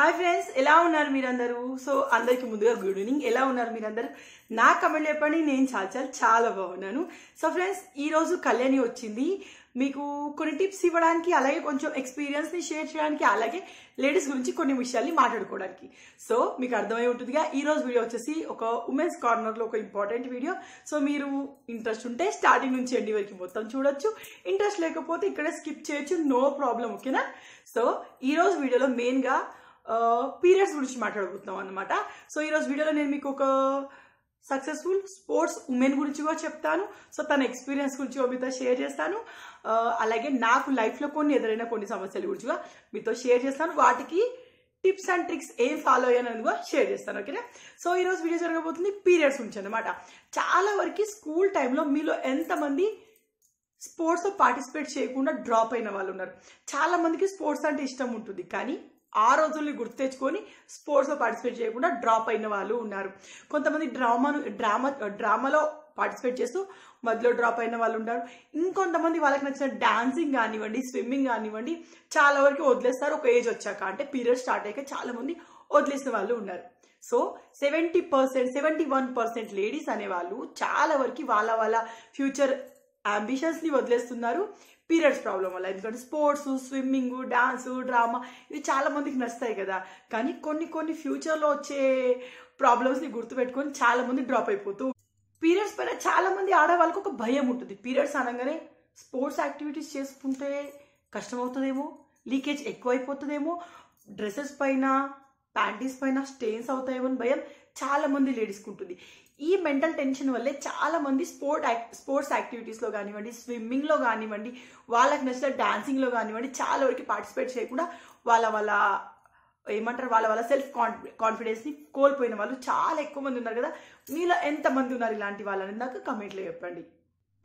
hi friends ఎలా ఉన్నారు మీరందరూ సో అందరికి ముందుగా గుడ్ ఈవినింగ్ ఎలా ఉన్నారు మీరందరూ నా కమెంట్ చెప్పండి నేను చాలా చాలా చాలా బాగున్నాను సో ఫ్రెండ్స్ ఈరోజు కళ్యాణి వచ్చింది మీకు కొన్ని టిప్స్ ఇవ్వడానికి అలాగే కొంచెం ఎక్స్పీరియన్స్ని షేర్ చేయడానికి అలాగే లేడీస్ గురించి కొన్ని విషయాల్ని మాట్లాడుకోవడానికి సో మీకు అర్థమై ఉంటుందిగా ఈరోజు వీడియో వచ్చేసి ఒక ఉమెన్స్ కార్నర్లో ఒక ఇంపార్టెంట్ వీడియో సో మీరు ఇంట్రెస్ట్ ఉంటే స్టార్టింగ్ నుంచి ఎండి వరకు మొత్తం చూడొచ్చు ఇంట్రెస్ట్ లేకపోతే ఇక్కడే స్కిప్ చేయొచ్చు నో ప్రాబ్లం ఓకేనా సో ఈరోజు వీడియోలో మెయిన్గా పీరియడ్స్ గురించి మాట్లాడబోతున్నాం అనమాట సో ఈరోజు వీడియోలో నేను మీకు ఒక సక్సెస్ఫుల్ స్పోర్ట్స్ ఉమెన్ గురించి కూడా చెప్తాను సో తన ఎక్స్పీరియన్స్ గురించి మీతో షేర్ చేస్తాను అలాగే నాకు లైఫ్లో కొన్ని ఎదురైన కొన్ని సమస్యల గురించి కూడా మీతో షేర్ చేస్తాను వాటికి టిప్స్ అండ్ ట్రిక్స్ ఏం ఫాలో అయ్యానని కూడా షేర్ చేస్తాను ఓకేనా సో ఈరోజు వీడియో జరగబోతుంది పీరియడ్స్ గురించి అనమాట చాలా వరకు స్కూల్ టైంలో మీలో ఎంతమంది స్పోర్ట్స్లో పార్టిసిపేట్ చేయకుండా డ్రాప్ అయిన వాళ్ళు ఉన్నారు చాలామందికి స్పోర్ట్స్ అంటే ఇష్టం ఉంటుంది కానీ ఆ రోజుల్ని గుర్తు తెచ్చుకొని స్పోర్ట్స్లో పార్టిసిపేట్ చేయకుండా డ్రాప్ అయిన వాళ్ళు ఉన్నారు కొంతమంది డ్రామాను డ్రామా డ్రామాలో పార్టిసిపేట్ చేస్తూ మధ్యలో డ్రాప్ అయిన వాళ్ళు ఉంటారు ఇంకొంతమంది వాళ్ళకి నచ్చిన డాన్సింగ్ కానివ్వండి స్విమ్మింగ్ కానివ్వండి చాలా వరకు వదిలేస్తారు ఒక ఏజ్ వచ్చాక అంటే పీరియడ్ స్టార్ట్ అయ్యాక చాలామంది వదిలేసిన వాళ్ళు ఉన్నారు so seventy percent seventy one percent ladies అనేవాళ్ళు చాలా వరకు వాళ్ళ వాళ్ళ ఫ్యూచర్ అంబిషన్స్ని వదిలేస్తున్నారు పీరియడ్స్ ప్రాబ్లం వల్ల ఎందుకంటే స్పోర్ట్స్ స్విమ్మింగ్ డాన్స్ డ్రామా ఇవి చాలా మందికి నచ్చుతాయి కదా కానీ కొన్ని కొన్ని ఫ్యూచర్లో వచ్చే ప్రాబ్లమ్స్ని గుర్తుపెట్టుకొని చాలా మంది డ్రాప్ అయిపోతూ పీరియడ్స్ పైన చాలా మంది ఆడవాళ్ళకి ఒక భయం ఉంటుంది పీరియడ్స్ అనగానే స్పోర్ట్స్ యాక్టివిటీస్ చేసుకుంటే కష్టమవుతుందేమో లీకేజ్ ఎక్కువైపోతుందేమో డ్రెస్సెస్ పైన ప్యాంటీస్ పైన స్టెయిన్స్ అవుతాయేమో అని భయం చాలా మంది లేడీస్కి ఉంటుంది ఈ మెంటల్ టెన్షన్ వల్లే చాలా మంది స్పోర్ట్ స్పోర్ట్స్ యాక్టివిటీస్లో కానివ్వండి స్విమ్మింగ్లో కానివ్వండి వాళ్ళకి నచ్చిన డాన్సింగ్లో కానివ్వండి చాలా వరకు పార్టిసిపేట్ చేయకుండా వాళ్ళ వాళ్ళ ఏమంటారు వాళ్ళ వాళ్ళ సెల్ఫ్ కాన్ఫిడెన్స్ని కోల్పోయిన వాళ్ళు చాలా ఎక్కువ మంది ఉన్నారు కదా మీలో ఎంతమంది ఉన్నారు ఇలాంటి వాళ్ళని నాకు కమెంట్లో చెప్పండి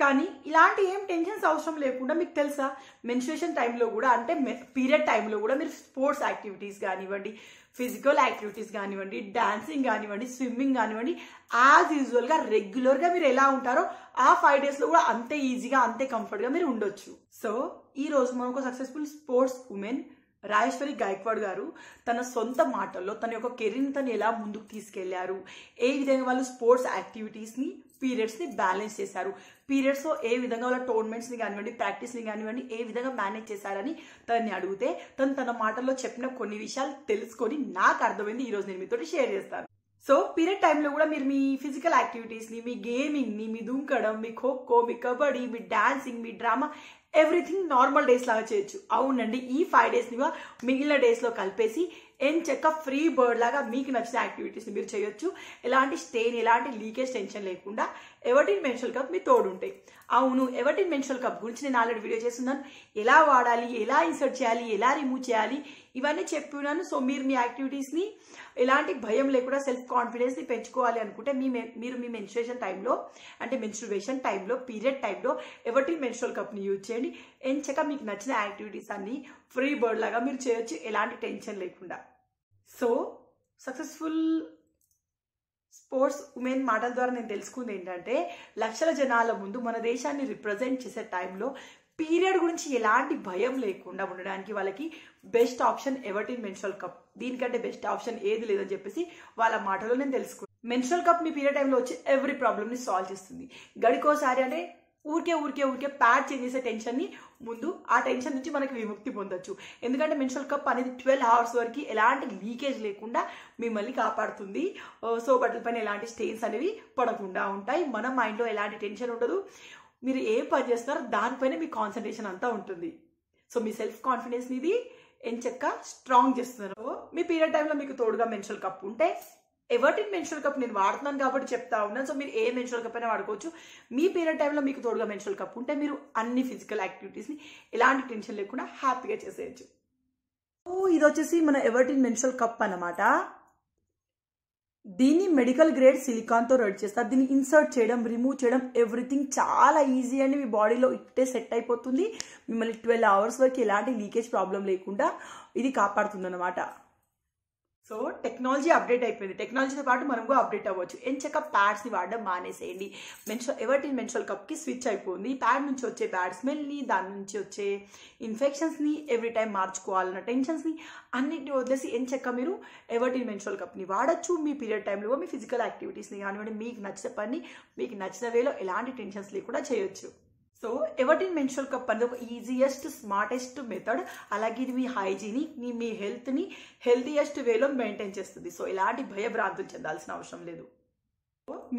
కానీ ఇలాంటి ఏం టెన్షన్స్ అవసరం లేకుండా మీకు తెలుసా మెన్సురేషన్ టైంలో కూడా అంటే పీరియడ్ టైంలో కూడా మీరు స్పోర్ట్స్ యాక్టివిటీస్ కానివ్వండి ఫిజికల్ యాక్టివిటీస్ కానివ్వండి డాన్సింగ్ కానివ్వండి స్విమ్మింగ్ కానివ్వండి యాజ్ యూజువల్గా రెగ్యులర్గా మీరు ఎలా ఉంటారో ఆ ఫైవ్ డేస్లో కూడా అంతే ఈజీగా అంతే కంఫర్ట్గా మీరు ఉండొచ్చు సో ఈ రోజు మనం ఒక successful sports women Rajeshwari Gaikwad గారు తన సొంత మాటల్లో తన యొక్క కెరీర్ని తను ఎలా ముందుకు తీసుకెళ్లారు ఏ విధంగా వాళ్ళు స్పోర్ట్స్ యాక్టివిటీస్ని పీరియడ్స్ని బ్యాలెన్స్ చేశారు లో ఏ విధంగా వాళ్ళ టోర్నమెంట్స్ని కానివ్వండి ప్రాక్టీస్ని కానివ్వండి ఏ విధంగా మేనేజ్ చేశారని తనని అడిగితే తను తన మాటల్లో చెప్పిన కొన్ని విషయాలు తెలుసుకొని నాకు అర్థమైంది ఈ రోజు నేను మీతో షేర్ చేస్తాను సో పీరియడ్ టైంలో కూడా మీరు మీ ఫిజికల్ యాక్టివిటీస్ని మీ గేమింగ్ని మీ దుంకడం మీ ఖోఖో మీ కబడ్డీ మీ డాన్సింగ్ మీ డ్రామా ఎవ్రీథింగ్ నార్మల్ డేస్ లాగా చేయొచ్చు అవునండి ఈ ఫైవ్ డేస్ని మిగిలిన డేస్లో కలిపేసి ఎన్ చెక్క ఫ్రీ బర్డ్ లాగా మీకు నచ్చిన యాక్టివిటీస్ మీరు చేయొచ్చు ఎలాంటి స్టెయిన్ ఎలాంటి లీకేజ్ టెన్షన్ లేకుండా ఎవటిన్ మెన్షల్ కప్ మీ తోడుంటాయి అవును ఎవటిన్ మెన్షల్ కప్ గురించి నేను ఆల్రెడీ వీడియో చేస్తున్నాను ఎలా వాడాలి ఎలా ఇన్సర్ట్ చేయాలి ఎలా రిమూవ్ చేయాలి ఇవన్నీ చెప్పినాను సో మీరు మీ యాక్టివిటీస్ని ఎలాంటి భయం లేకుండా సెల్ఫ్ కాన్ఫిడెన్స్ని పెంచుకోవాలి అనుకుంటే మీ మీరు మీ మెన్స్ట్రేషన్ టైంలో అంటే మెన్స్ట్రువేషన్ టైంలో పీరియడ్ టైంలో ఎవరి మెన్స్ట్రల్ కప్ని యూజ్ చేయండి ఎంచక మీకు నచ్చిన యాక్టివిటీస్ అన్నీ ఫ్రీ బర్డ్ లాగా మీరు చేయొచ్చు ఎలాంటి టెన్షన్ లేకుండా సో సక్సెస్ఫుల్ స్పోర్ట్స్ ఉమెన్ మాటల ద్వారా నేను తెలుసుకుంది ఏంటంటే లక్షల జనాల ముందు మన దేశాన్ని రిప్రజెంట్ చేసే టైంలో పీరియడ్ గురించి ఎలాంటి భయం లేకుండా ఉండడానికి వాళ్ళకి best option Everteen menstrual cup దీనికంటే బెస్ట్ ఆప్షన్ ఏది లేదని చెప్పేసి వాళ్ళ మాటలో నేను తెలుసుకున్నాను మెన్స్ట్రల్ కప్ మీ పీరియడ్ టైంలో వచ్చి ఎవ్రీ ప్రాబ్లమ్ని సాల్వ్ చేస్తుంది గడికోసారి అంటే ఊరికే ఊరికే ఊరికే ప్యాడ్ చేంజ్ చేసే టెన్షన్ని ముందు ఆ టెన్షన్ నుంచి మనకి విముక్తి పొందొచ్చు ఎందుకంటే మెన్షల్ కప్ అనేది ట్వెల్వ్ అవర్స్ వరకు ఎలాంటి లీకేజ్ లేకుండా మిమ్మల్ని కాపాడుతుంది సో బట్టల పైన ఎలాంటి స్టెయిన్స్ అనేవి పడకుండా ఉంటాయి మన మైండ్లో ఎలాంటి టెన్షన్ ఉండదు మీరు ఏ పని చేస్తున్నారో దానిపైన మీ కాన్సన్ట్రేషన్ అంతా ఉంటుంది సో మీ సెల్ఫ్ కాన్ఫిడెన్స్ ఇది ఎంచక్క స్ట్రాంగ్ చేస్తున్నారు మీ పీరియడ్ టైంలో మీకు తోడుగా మెన్షల్ కప్ ఉంటే ఎవర్టిన్ మెన్షువల్ కప్ నేను వాడుతున్నాను కాబట్టి చెప్తా ఉన్నాను సో మీరు ఏ మెన్షువల్ కప్ అయినా వాడుకోవచ్చు మీ పీరియడ్ టైంలో మీకు తోడుగా మెన్షువల్ కప్ ఉంటే మీరు అన్ని ఫిజికల్ యాక్టివిటీస్ని ఎలాంటి టెన్షన్ లేకుండా హ్యాపీగా చేసేయచ్చు ఓ ఇది వచ్చేసి మన ఎవర్టిన్ మెన్షువల్ కప్ అనమాట దీన్ని మెడికల్ గ్రేడ్ సిలికాన్తో రెడీ చేస్తారు దీన్ని ఇన్సర్ట్ చేయడం రిమూవ్ చేయడం ఎవ్రీథింగ్ చాలా ఈజీ అండి మీ బాడీలో ఇట్టే సెట్ అయిపోతుంది మిమ్మల్ని ట్వెల్వ్ అవర్స్ వరకు ఎలాంటి లీకేజ్ ప్రాబ్లం లేకుండా ఇది కాపాడుతుంది అనమాట సో టెక్నాలజీ అప్డేట్ అయిపోయింది టెక్నాలజీతో పాటు మనం కూడా అప్డేట్ అవ్వచ్చు ఎంచక ప్యాడ్స్ని వాడడం మానేసేయండి మెన్షల్ ఎవరిటిన్ మెన్షల్ కప్కి స్విచ్ అయిపోయింది ప్యాడ్ నుంచి వచ్చే బ్యాడ్ స్మెల్ని దాని నుంచి వచ్చే ఇన్ఫెక్షన్స్ని ఎవ్రీ టైం మార్చుకోవాలన్న టెన్షన్స్ని అన్నిటిని వదిలేసి ఎంచక్క మీరు ఎవరిటిన్ మెన్షల్ కప్ని వాడచ్చు మీ పీరియడ్ టైంలో మీ ఫిజికల్ యాక్టివిటీస్ని కానివ్వండి మీకు నచ్చిన పని మీకు నచ్చిన వేలో ఎలాంటి టెన్షన్స్ లేకుండా చేయొచ్చు సో ఎవర్టిన్ మెన్షువల్ కప్ అనేది ఒక ఈజియెస్ట్ స్మార్టెస్ట్ మెథడ్ అలాగే ఇది మీ హైజీని మీ మీ హెల్త్ని హెల్తీయెస్ట్ వేలో మెయింటైన్ చేస్తుంది సో ఇలాంటి భయభ్రాంతులు చెందాల్సిన అవసరం లేదు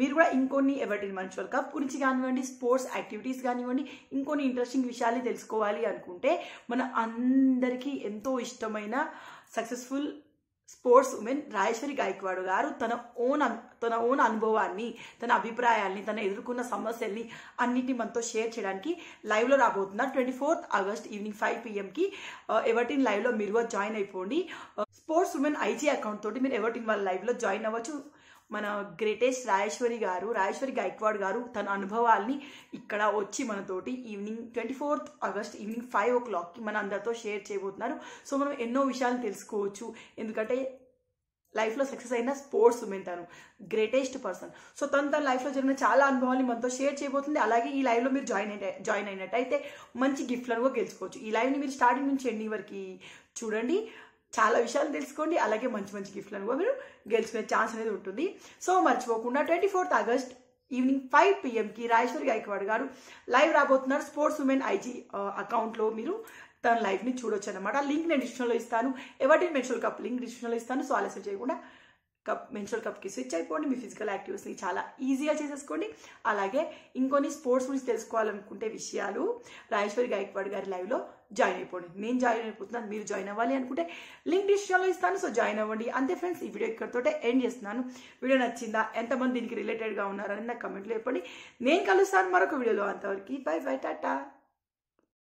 మీరు కూడా ఇంకొన్ని ఎవర్టిన్ మెన్షువల్ కప్ గురించి కానివ్వండి స్పోర్ట్స్ యాక్టివిటీస్ కానివ్వండి ఇంకొన్ని ఇంట్రెస్టింగ్ విషయాలు తెలుసుకోవాలి అనుకుంటే మన అందరికీ ఎంతో ఇష్టమైన successful sports women Rajeshwari Gaikwad గారు తన ఓన్ తన ఓన్ అనుభవాన్ని తన అభిప్రాయాల్ని తన ఎదుర్కొన్న సమస్యల్ని అన్నిటిని మనతో షేర్ చేయడానికి లైవ్లో రాబోతున్నారు twenty fourth August evening five పిఎంకి ఎవర్టీన్ లైవ్లో మీరు జాయిన్ అయిపోండి స్పోర్ట్స్ ఉమెన్ ఐజీ అకౌంట్ తోటి మీరు ఎవర్టీన్ వాళ్ళ లైవ్లో జాయిన్ అవ్వచ్చు మన గ్రేటెస్ట్ రాజేశ్వరి గారు రాజేశ్వరి గైక్వాడ్ గారు తన అనుభవాల్ని ఇక్కడ వచ్చి మనతోటి evening twenty fourth August evening five ఓ క్లాక్కి మన అందరితో షేర్ చేయబోతున్నారు సో మనం ఎన్నో విషయాలు తెలుసుకోవచ్చు ఎందుకంటే లైఫ్లో సక్సెస్ అయిన స్పోర్ట్స్ ఉమెన్ తను గ్రేటెస్ట్ పర్సన్ సో తను తన లైఫ్లో జరిగిన చాలా అనుభవాన్ని మనతో షేర్ చేయబోతుంది అలాగే ఈ లైవ్లో మీరు జాయిన్ అయి జాయిన్ అయినట్టయితే మంచి గిఫ్ట్లను కూడా గెలుచుకోవచ్చు ఈ లైవ్ని మీరు స్టార్టింగ్ నుంచి ఎండింగ్ వరకు చూడండి చాలా విషయాలు తెలుసుకోండి అలాగే మంచి మంచి గిఫ్ట్లను కూడా మీరు గెలుచుకునే ఛాన్స్ అనేది ఉంటుంది సో మర్చిపోకుండా twenty fourth August evening five పిఎంకి రాజేశ్వరి గాయకవాడ్ గారు లైవ్ రాబోతున్నారు స్పోర్ట్స్ ఉమెన్ ఐజీ అకౌంట్లో మీరు తన లైఫ్ని చూడొచ్చు అనమాట లింక్ నేను డిస్క్రిప్షన్లో ఇస్తాను ఎవరి మెన్షన్ కప్ లింక్ డిస్క్రిప్షన్లో ఇస్తాను సో ఆలస్యం చేయకుండా కప్ మెన్స్ట్రల్ కప్కి స్విచ్ అయిపోండి మీ ఫిజికల్ యాక్టివిటీస్ని చాలా ఈజీగా చేసేసుకోండి అలాగే ఇంకొన్ని స్పోర్ట్స్ గురించి తెలుసుకోవాలనుకుంటే విషయాలు రాజేశ్వరి గాయక్వాడ్ గారి లైవ్లో జాయిన్ అయిపోండి నేను జాయిన్ అయిపోతున్నాను మీరు జాయిన్ అవ్వాలి అనుకుంటే లింక్ డిస్క్రిప్షన్లో ఇస్తాను సో జాయిన్ అవ్వండి అంతే ఫ్రెండ్స్ ఈ వీడియో ఇక్కడితోటే ఎండ్ చేస్తున్నాను వీడియో నచ్చిందా ఎంతమంది దీనికి రిలేటెడ్గా ఉన్నారని నాకు కమెంట్లో చెప్పండి నేను కలుస్తాను మరొక వీడియోలో అంతవరకు బై బై టాటా